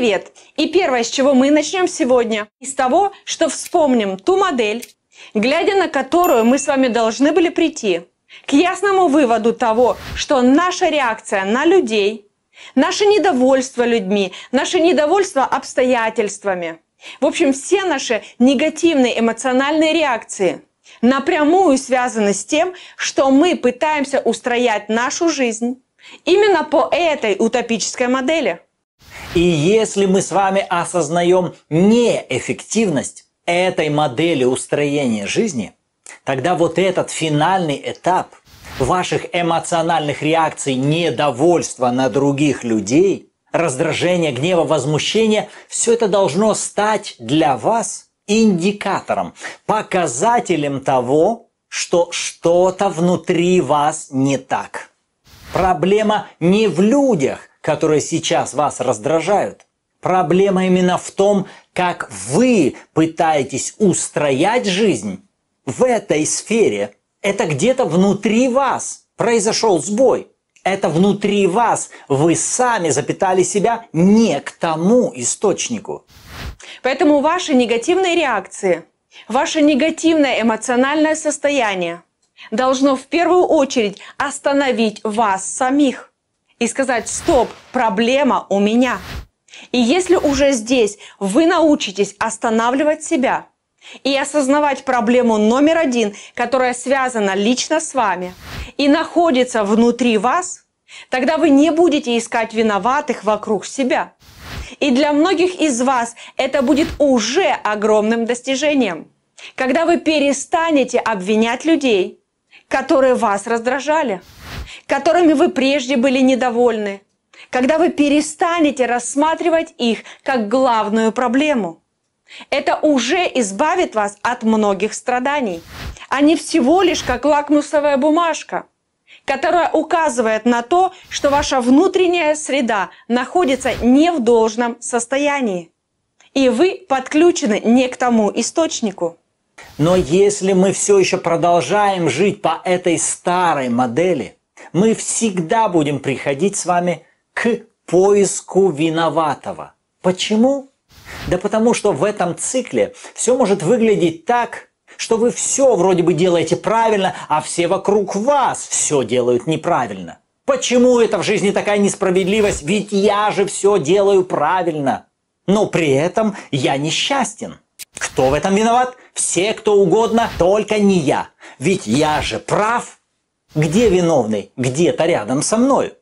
привет! И первое, с чего мы начнем сегодня, из того, что вспомним ту модель, глядя на которую мы с вами должны были прийти к ясному выводу того, что наша реакция на людей, наше недовольство людьми, наше недовольство обстоятельствами, в общем, все наши негативные эмоциональные реакции напрямую связаны с тем, что мы пытаемся устроять нашу жизнь именно по этой утопической модели – и если мы с вами осознаем неэффективность этой модели устроения жизни, тогда вот этот финальный этап ваших эмоциональных реакций недовольства на других людей, раздражения, гнева, возмущения, все это должно стать для вас индикатором, показателем того, что что-то внутри вас не так. Проблема не в людях, которые сейчас вас раздражают. Проблема именно в том, как вы пытаетесь устроять жизнь в этой сфере. Это где-то внутри вас произошел сбой. Это внутри вас. Вы сами запитали себя не к тому источнику. Поэтому ваши негативные реакции, ваше негативное эмоциональное состояние должно в первую очередь остановить вас самих и сказать, стоп, проблема у меня. И если уже здесь вы научитесь останавливать себя и осознавать проблему номер один, которая связана лично с вами и находится внутри вас, тогда вы не будете искать виноватых вокруг себя. И для многих из вас это будет уже огромным достижением, когда вы перестанете обвинять людей, которые вас раздражали которыми вы прежде были недовольны, когда вы перестанете рассматривать их как главную проблему. Это уже избавит вас от многих страданий, а не всего лишь как лакмусовая бумажка, которая указывает на то, что ваша внутренняя среда находится не в должном состоянии, и вы подключены не к тому источнику. Но если мы все еще продолжаем жить по этой старой модели – мы всегда будем приходить с вами к поиску виноватого. Почему? Да потому что в этом цикле все может выглядеть так, что вы все вроде бы делаете правильно, а все вокруг вас все делают неправильно. Почему это в жизни такая несправедливость? Ведь я же все делаю правильно. Но при этом я несчастен. Кто в этом виноват? Все, кто угодно, только не я. Ведь я же прав – где виновный? Где-то рядом со мной.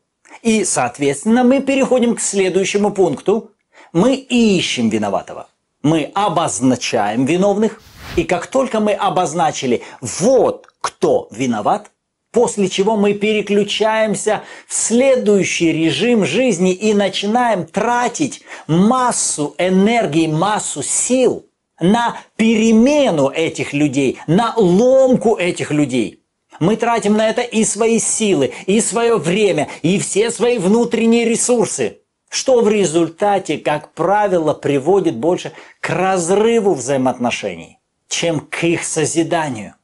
И, соответственно, мы переходим к следующему пункту. Мы ищем виноватого. Мы обозначаем виновных. И как только мы обозначили «вот кто виноват», после чего мы переключаемся в следующий режим жизни и начинаем тратить массу энергии, массу сил на перемену этих людей, на ломку этих людей. Мы тратим на это и свои силы, и свое время, и все свои внутренние ресурсы, что в результате, как правило, приводит больше к разрыву взаимоотношений, чем к их созиданию.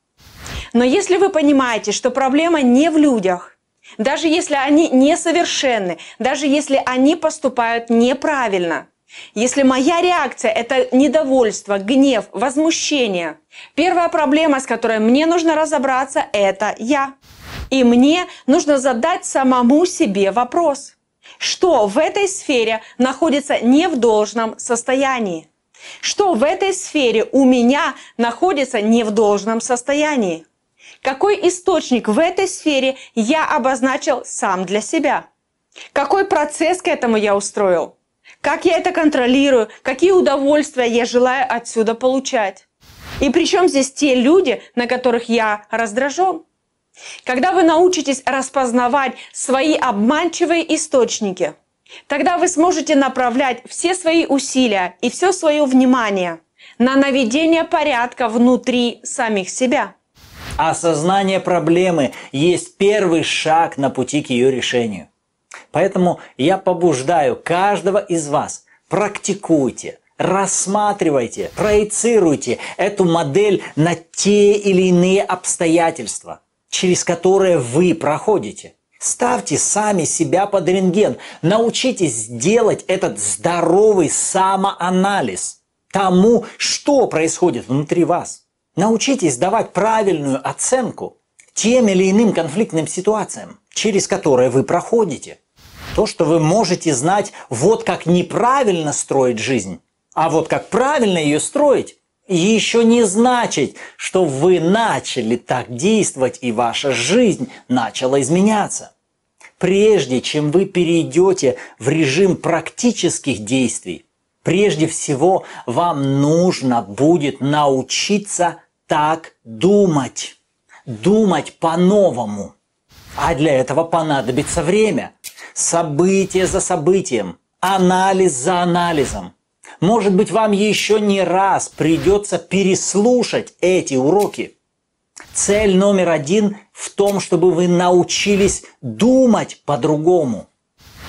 Но если вы понимаете, что проблема не в людях, даже если они несовершенны, даже если они поступают неправильно – если моя реакция – это недовольство, гнев, возмущение, первая проблема, с которой мне нужно разобраться – это я. И мне нужно задать самому себе вопрос, что в этой сфере находится не в должном состоянии, что в этой сфере у меня находится не в должном состоянии, какой источник в этой сфере я обозначил сам для себя, какой процесс к этому я устроил – как я это контролирую, какие удовольствия я желаю отсюда получать. И причем здесь те люди, на которых я раздражен. Когда вы научитесь распознавать свои обманчивые источники, тогда вы сможете направлять все свои усилия и все свое внимание на наведение порядка внутри самих себя. Осознание проблемы есть первый шаг на пути к ее решению. Поэтому я побуждаю каждого из вас, практикуйте, рассматривайте, проецируйте эту модель на те или иные обстоятельства, через которые вы проходите. Ставьте сами себя под рентген. Научитесь делать этот здоровый самоанализ тому, что происходит внутри вас. Научитесь давать правильную оценку тем или иным конфликтным ситуациям, через которые вы проходите то, что вы можете знать вот как неправильно строить жизнь, а вот как правильно ее строить, еще не значит, что вы начали так действовать, и ваша жизнь начала изменяться. Прежде чем вы перейдете в режим практических действий, прежде всего вам нужно будет научиться так думать, думать по-новому. А для этого понадобится время событие за событием, анализ за анализом. Может быть, вам еще не раз придется переслушать эти уроки. Цель номер один в том, чтобы вы научились думать по-другому,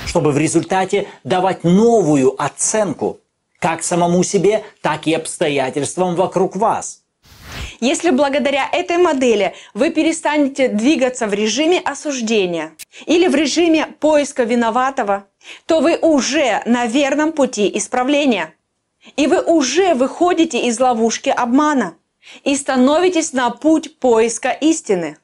чтобы в результате давать новую оценку как самому себе, так и обстоятельствам вокруг вас – если благодаря этой модели вы перестанете двигаться в режиме осуждения или в режиме поиска виноватого, то вы уже на верном пути исправления. И вы уже выходите из ловушки обмана и становитесь на путь поиска истины.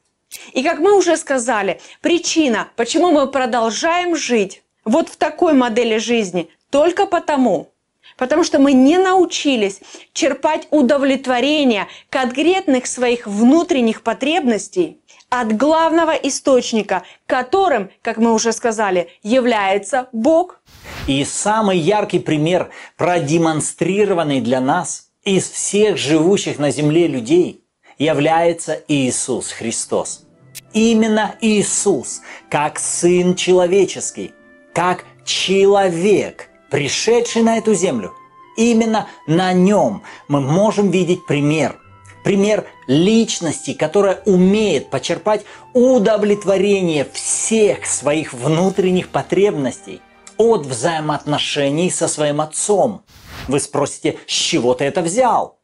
И как мы уже сказали, причина, почему мы продолжаем жить вот в такой модели жизни, только потому, Потому что мы не научились черпать удовлетворение конкретных своих внутренних потребностей от главного источника, которым, как мы уже сказали, является Бог. И самый яркий пример, продемонстрированный для нас из всех живущих на земле людей, является Иисус Христос. Именно Иисус, как Сын Человеческий, как человек – пришедший на эту землю. Именно на нем мы можем видеть пример. Пример личности, которая умеет почерпать удовлетворение всех своих внутренних потребностей от взаимоотношений со своим отцом. Вы спросите, с чего ты это взял?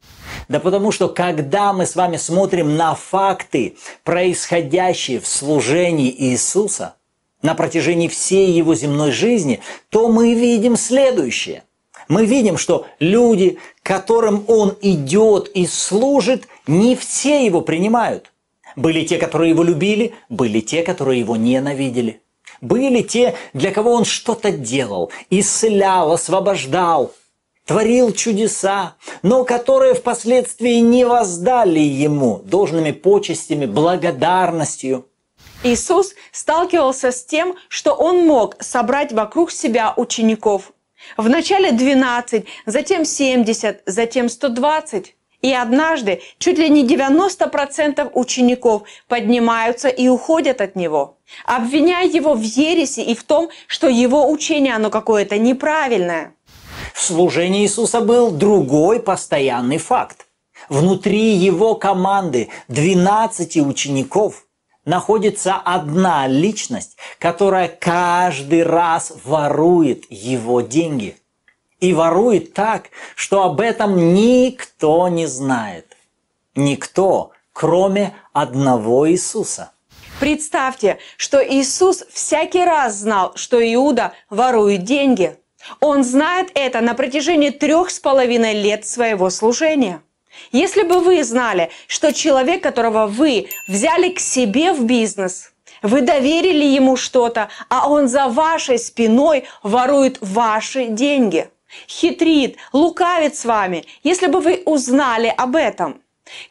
Да потому что когда мы с вами смотрим на факты, происходящие в служении Иисуса – на протяжении всей его земной жизни, то мы видим следующее. Мы видим, что люди, которым он идет и служит, не все его принимают. Были те, которые его любили, были те, которые его ненавидели. Были те, для кого он что-то делал, исцелял, освобождал, творил чудеса, но которые впоследствии не воздали ему должными почестями, благодарностью – Иисус сталкивался с тем, что он мог собрать вокруг себя учеников. Вначале 12, затем 70, затем 120. И однажды чуть ли не 90% учеников поднимаются и уходят от него, обвиняя его в ересе и в том, что его учение оно какое-то неправильное. В служении Иисуса был другой постоянный факт. Внутри его команды 12 учеников – находится одна личность, которая каждый раз ворует его деньги. И ворует так, что об этом никто не знает. Никто, кроме одного Иисуса. Представьте, что Иисус всякий раз знал, что Иуда ворует деньги. Он знает это на протяжении трех с половиной лет своего служения – если бы вы знали, что человек, которого вы взяли к себе в бизнес, вы доверили ему что-то, а он за вашей спиной ворует ваши деньги, хитрит, лукавит с вами, если бы вы узнали об этом,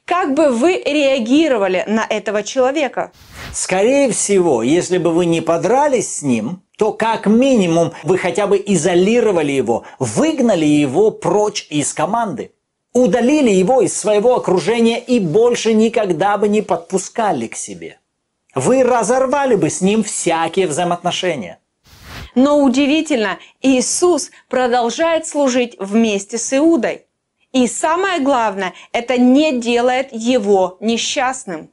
как бы вы реагировали на этого человека? Скорее всего, если бы вы не подрались с ним, то как минимум вы хотя бы изолировали его, выгнали его прочь из команды удалили его из своего окружения и больше никогда бы не подпускали к себе. Вы разорвали бы с ним всякие взаимоотношения. Но удивительно, Иисус продолжает служить вместе с Иудой. И самое главное, это не делает его несчастным.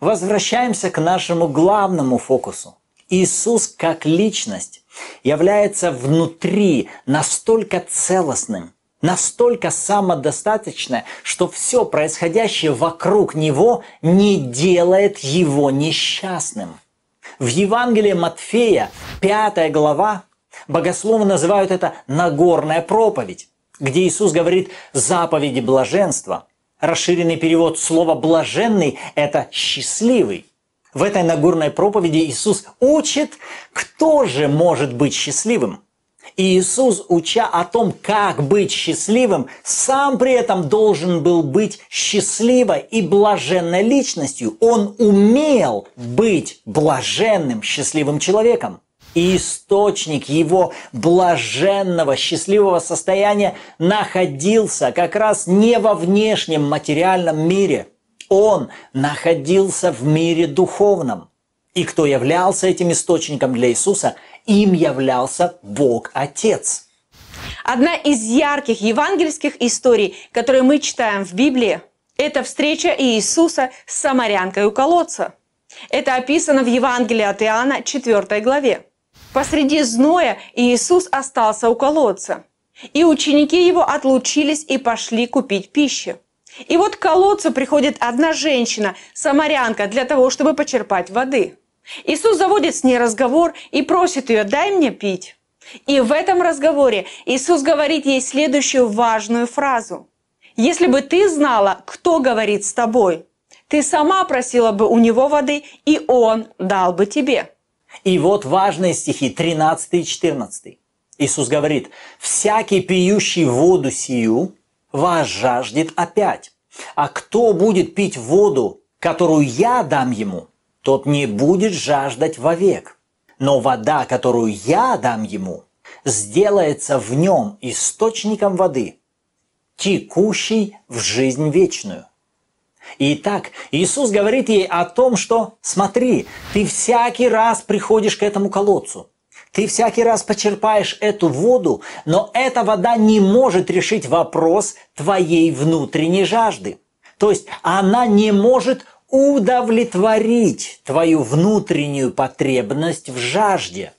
Возвращаемся к нашему главному фокусу. Иисус как личность является внутри настолько целостным – настолько самодостаточное, что все происходящее вокруг него не делает его несчастным. В Евангелии Матфея, 5 глава, богословы называют это «Нагорная проповедь», где Иисус говорит «заповеди блаженства». Расширенный перевод слова «блаженный» – это «счастливый». В этой Нагорной проповеди Иисус учит, кто же может быть счастливым – и Иисус, уча о том, как быть счастливым, сам при этом должен был быть счастливой и блаженной личностью. Он умел быть блаженным, счастливым человеком. И источник его блаженного, счастливого состояния находился как раз не во внешнем материальном мире. Он находился в мире духовном. И кто являлся этим источником для Иисуса – им являлся Бог Отец. Одна из ярких евангельских историй, которые мы читаем в Библии, это встреча Иисуса с самарянкой у колодца. Это описано в Евангелии от Иоанна 4 главе. Посреди зноя Иисус остался у колодца. И ученики его отлучились и пошли купить пищу. И вот к колодцу приходит одна женщина, самарянка, для того, чтобы почерпать воды. Иисус заводит с ней разговор и просит ее, дай мне пить. И в этом разговоре Иисус говорит ей следующую важную фразу. Если бы ты знала, кто говорит с тобой, ты сама просила бы у него воды, и он дал бы тебе. И вот важные стихи 13 и 14. Иисус говорит, «Всякий пьющий воду сию вас жаждет опять, а кто будет пить воду, которую я дам ему, тот не будет жаждать вовек. Но вода, которую я дам ему, сделается в нем источником воды, текущей в жизнь вечную. Итак, Иисус говорит ей о том, что «смотри, ты всякий раз приходишь к этому колодцу, ты всякий раз почерпаешь эту воду, но эта вода не может решить вопрос твоей внутренней жажды». То есть она не может удовлетворить твою внутреннюю потребность в жажде.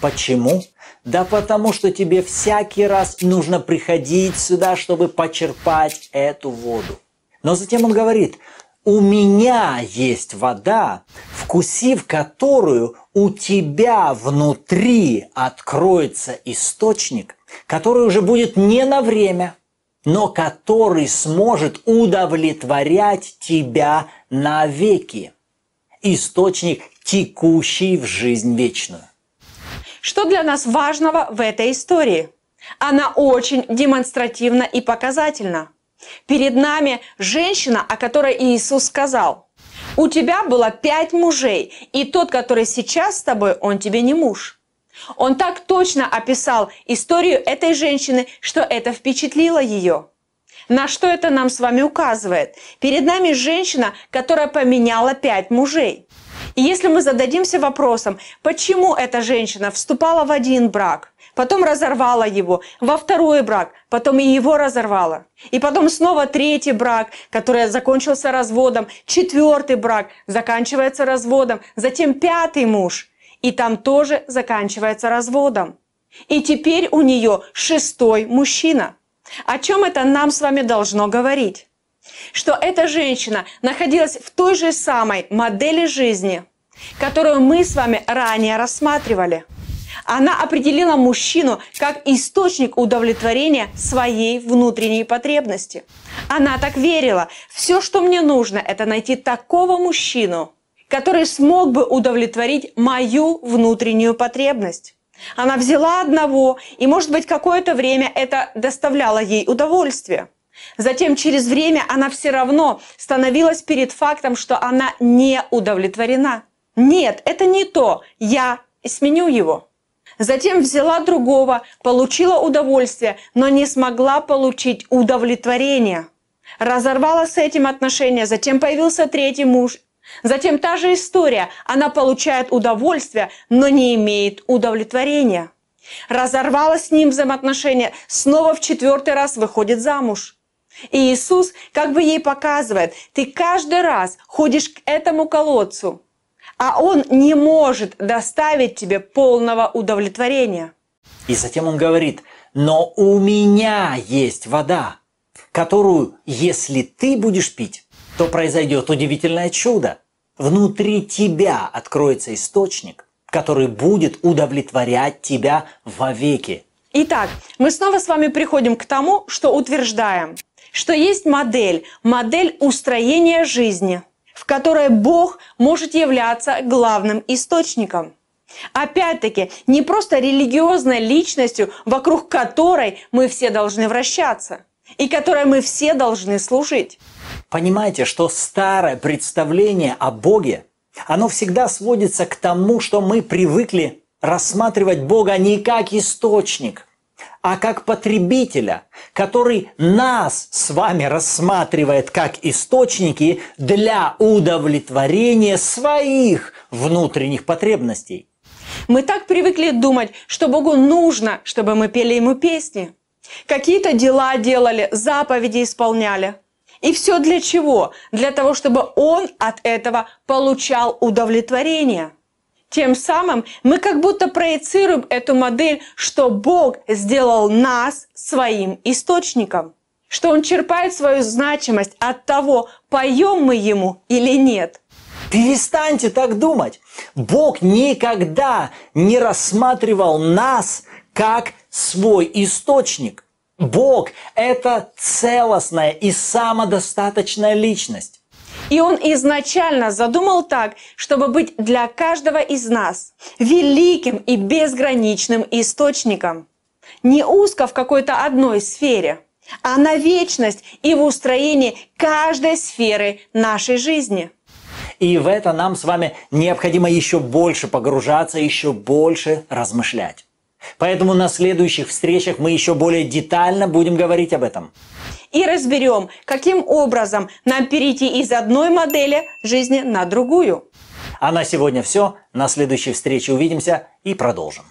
Почему? Да потому что тебе всякий раз нужно приходить сюда, чтобы почерпать эту воду. Но затем он говорит, у меня есть вода, вкусив которую у тебя внутри откроется источник, который уже будет не на время – но который сможет удовлетворять тебя навеки. Источник, текущий в жизнь вечную. Что для нас важного в этой истории? Она очень демонстративна и показательна. Перед нами женщина, о которой Иисус сказал, «У тебя было пять мужей, и тот, который сейчас с тобой, он тебе не муж». Он так точно описал историю этой женщины, что это впечатлило ее. На что это нам с вами указывает? Перед нами женщина, которая поменяла пять мужей. И если мы зададимся вопросом, почему эта женщина вступала в один брак, потом разорвала его, во второй брак, потом и его разорвала, и потом снова третий брак, который закончился разводом, четвертый брак заканчивается разводом, затем пятый муж – и там тоже заканчивается разводом. И теперь у нее шестой мужчина. О чем это нам с вами должно говорить? Что эта женщина находилась в той же самой модели жизни, которую мы с вами ранее рассматривали. Она определила мужчину как источник удовлетворения своей внутренней потребности. Она так верила, все, что мне нужно, это найти такого мужчину, который смог бы удовлетворить мою внутреннюю потребность. Она взяла одного, и, может быть, какое-то время это доставляло ей удовольствие. Затем через время она все равно становилась перед фактом, что она не удовлетворена. Нет, это не то, я сменю его. Затем взяла другого, получила удовольствие, но не смогла получить удовлетворение. Разорвала с этим отношения, затем появился третий муж, Затем та же история. Она получает удовольствие, но не имеет удовлетворения. Разорвала с ним взаимоотношения, снова в четвертый раз выходит замуж. И Иисус как бы ей показывает, ты каждый раз ходишь к этому колодцу, а он не может доставить тебе полного удовлетворения. И затем он говорит, но у меня есть вода, которую, если ты будешь пить, то произойдет удивительное чудо. Внутри тебя откроется источник, который будет удовлетворять тебя вовеки. Итак, мы снова с вами приходим к тому, что утверждаем, что есть модель, модель устроения жизни, в которой Бог может являться главным источником. Опять-таки, не просто религиозной личностью, вокруг которой мы все должны вращаться и которой мы все должны служить. Понимаете, что старое представление о Боге, оно всегда сводится к тому, что мы привыкли рассматривать Бога не как источник, а как потребителя, который нас с вами рассматривает как источники для удовлетворения своих внутренних потребностей. Мы так привыкли думать, что Богу нужно, чтобы мы пели Ему песни. Какие-то дела делали, заповеди исполняли – и все для чего? Для того, чтобы он от этого получал удовлетворение. Тем самым мы как будто проецируем эту модель, что Бог сделал нас своим источником, что Он черпает свою значимость от того, поем мы Ему или нет. Перестаньте так думать. Бог никогда не рассматривал нас как свой источник. Бог – это целостная и самодостаточная личность. И он изначально задумал так, чтобы быть для каждого из нас великим и безграничным источником. Не узко в какой-то одной сфере, а на вечность и в устроении каждой сферы нашей жизни. И в это нам с вами необходимо еще больше погружаться, еще больше размышлять. Поэтому на следующих встречах мы еще более детально будем говорить об этом. И разберем, каким образом нам перейти из одной модели жизни на другую. А на сегодня все. На следующей встрече увидимся и продолжим.